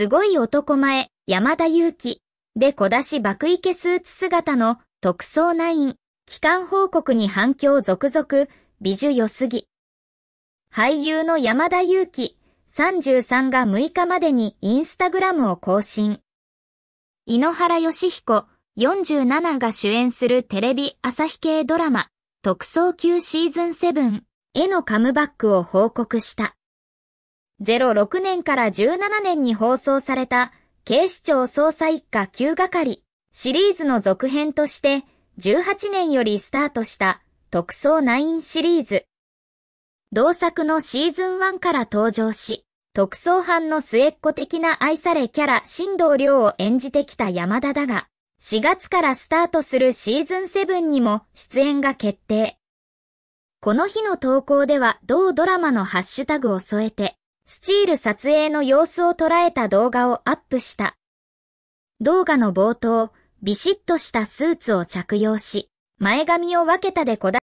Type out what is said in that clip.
すごい男前、山田裕貴、で小出し爆池スーツ姿の特装ナイン、機関報告に反響続々、美女良すぎ。俳優の山田裕貴、33が6日までにインスタグラムを更新。井ノ原義彦、47が主演するテレビ朝日系ドラマ、特装級シーズン7へのカムバックを報告した。06年から17年に放送された警視庁捜査一課9係シリーズの続編として18年よりスタートした特捜9シリーズ。同作のシーズン1から登場し、特捜班の末っ子的な愛されキャラ、新藤亮を演じてきた山田だが、4月からスタートするシーズン7にも出演が決定。この日の投稿では同ドラマのハッシュタグを添えて、スチール撮影の様子を捉えた動画をアップした。動画の冒頭、ビシッとしたスーツを着用し、前髪を分けたでこだ